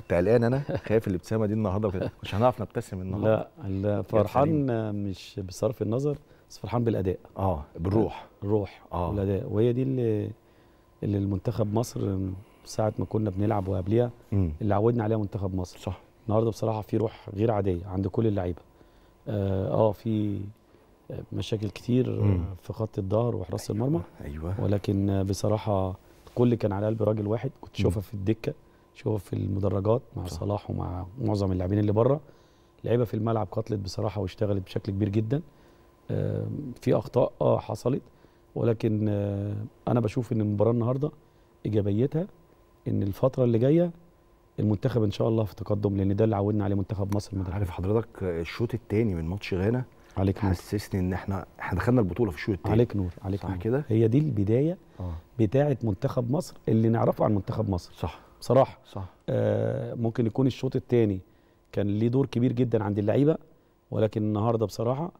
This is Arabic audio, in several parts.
كنت قلقان انا خايف الابتسامه دي النهارده مش هنعرف نبتسم النهارده لا فرحان مش بصرف النظر بس فرحان بالاداء اه بالروح الروح اه والاداء وهي دي اللي اللي المنتخب مصر ساعه ما كنا بنلعب وقبليها اللي عودنا عليها منتخب مصر صح النهارده بصراحه في روح غير عاديه عند كل اللعيبه اه, آه في مشاكل كتير مم. في خط الظهر وحراسه أيوة. المرمى ايوه ولكن بصراحه كل كان على قلب راجل واحد كنت شوفها في الدكه شوف في المدرجات مع صح. صلاح ومع معظم اللاعبين اللي بره لعيبه في الملعب قتلت بصراحه واشتغلت بشكل كبير جدا آه، في اخطاء اه حصلت ولكن آه، انا بشوف ان المباراه النهارده ايجابيتها ان الفتره اللي جايه المنتخب ان شاء الله في تقدم لان ده اللي عودنا عليه منتخب مصر من عارف حضرتك الشوط الثاني من ماتش غانا عليك نور حسسني ان احنا احنا دخلنا البطوله في الشوط الثاني عليك نور عليك صح نور كده هي دي البدايه آه. بتاعه منتخب مصر اللي نعرفه عن منتخب مصر صح بصراحه صح آه ممكن يكون الشوط الثاني كان ليه دور كبير جدا عند اللعيبه ولكن النهارده بصراحه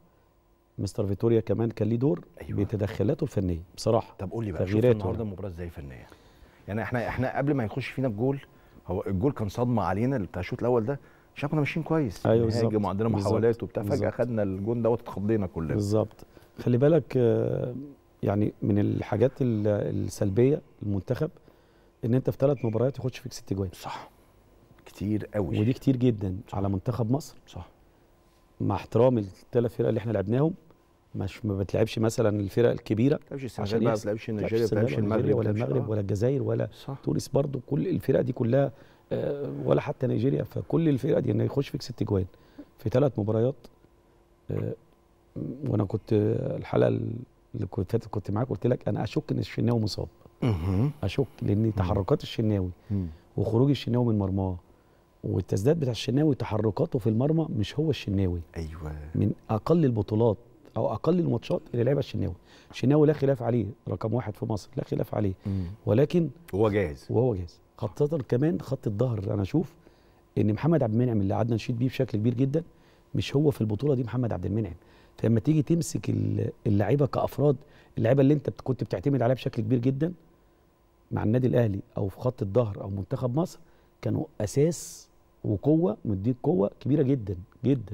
مستر فيتوريا كمان كان ليه دور أيوة. بتدخلاته الفنيه بصراحه طب قول لي بقى شفت النهارده المباراه ازاي فنيه يعني احنا احنا قبل ما يخش فينا الجول هو الجول كان صدمه علينا بتاع الشوط الاول ده عشان كنا ماشيين كويس ايوه بالظبط وعندنا محاولات وبتاع فجاه خدنا الجون دوت اتخضينا كلنا بالظبط خلي بالك آه، يعني من الحاجات السلبيه المنتخب ان انت في ثلاث مباريات تخش فيك ست جوان صح كتير قوي ودي كتير جدا صح. على منتخب مصر صح مع احترام الثلاث فرق اللي احنا لعبناهم مش ما بتلعبش مثلا الفرق الكبيره ما بتلعبش ما بتلعبش نيجيريا ما بتلعبش المغرب ولا آه. المغرب ولا الجزائر ولا صح. تونس برضو كل الفرق دي كلها آه، ولا حتى نيجيريا فكل الفرق دي انه يخش فيك ست جوان في ثلاث مباريات آه، وانا كنت الحلقه اللي كنت فاتت كنت معاك قلت لك انا اشك ان الشناوي مصاب اشك لان تحركات الشناوي وخروج الشناوي من مرماه والتسداد بتاع الشناوي تحركاته في المرمى مش هو الشناوي ايوه من اقل البطولات او اقل الماتشات اللي لعبها الشناوي الشناوي لا خلاف عليه رقم واحد في مصر لا خلاف عليه ولكن هو جاهز وهو جاهز خاصه كمان خط الظهر انا اشوف ان محمد عبد المنعم اللي قعدنا نشيد بيه بشكل كبير جدا مش هو في البطوله دي محمد عبد المنعم فلما تيجي تمسك اللعيبه كافراد اللعيبه اللي انت كنت بتعتمد عليها بشكل كبير جدا مع النادي الاهلي او في خط الظهر او منتخب مصر كانوا اساس وقوه مديك قوه كبيره جدا جدا